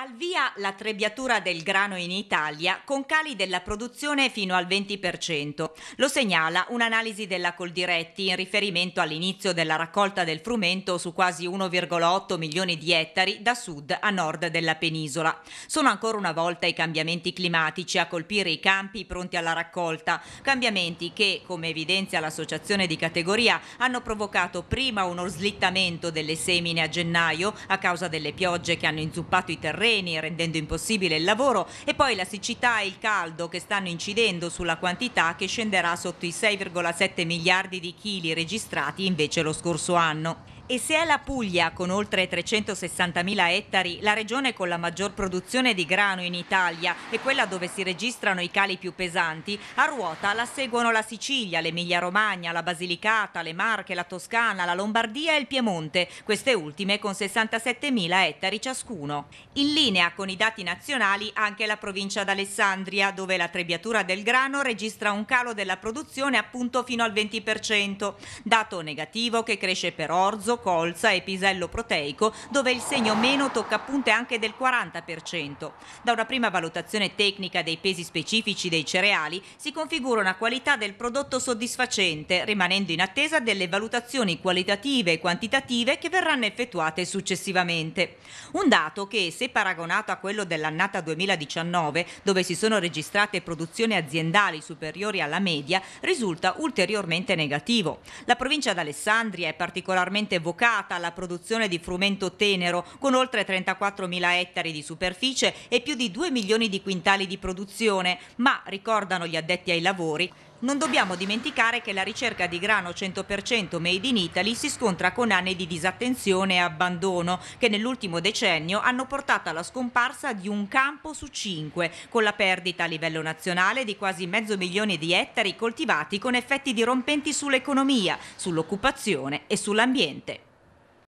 Al via la trebbiatura del grano in Italia con cali della produzione fino al 20%. Lo segnala un'analisi della Coldiretti in riferimento all'inizio della raccolta del frumento su quasi 1,8 milioni di ettari da sud a nord della penisola. Sono ancora una volta i cambiamenti climatici a colpire i campi pronti alla raccolta, cambiamenti che, come evidenzia l'associazione di categoria, hanno provocato prima uno slittamento delle semine a gennaio a causa delle piogge che hanno inzuppato i terreni terreni rendendo impossibile il lavoro e poi la siccità e il caldo che stanno incidendo sulla quantità che scenderà sotto i 6,7 miliardi di chili registrati invece lo scorso anno. E se è la Puglia, con oltre 360.000 ettari, la regione con la maggior produzione di grano in Italia e quella dove si registrano i cali più pesanti, a ruota la seguono la Sicilia, l'Emilia-Romagna, la Basilicata, le Marche, la Toscana, la Lombardia e il Piemonte, queste ultime con 67.000 ettari ciascuno. In linea con i dati nazionali anche la provincia d'Alessandria, dove la trebbiatura del grano registra un calo della produzione appunto fino al 20%, dato negativo che cresce per orzo, colza e pisello proteico, dove il segno meno tocca punte anche del 40%. Da una prima valutazione tecnica dei pesi specifici dei cereali si configura una qualità del prodotto soddisfacente, rimanendo in attesa delle valutazioni qualitative e quantitative che verranno effettuate successivamente. Un dato che, se paragonato a quello dell'annata 2019, dove si sono registrate produzioni aziendali superiori alla media, risulta ulteriormente negativo. La provincia d'Alessandria è particolarmente evocata alla produzione di frumento tenero con oltre 34.000 ettari di superficie e più di 2 milioni di quintali di produzione, ma ricordano gli addetti ai lavori, non dobbiamo dimenticare che la ricerca di grano 100% made in Italy si scontra con anni di disattenzione e abbandono che nell'ultimo decennio hanno portato alla scomparsa di un campo su cinque, con la perdita a livello nazionale di quasi mezzo milione di ettari coltivati con effetti dirompenti sull'economia, sull'occupazione e sull'ambiente.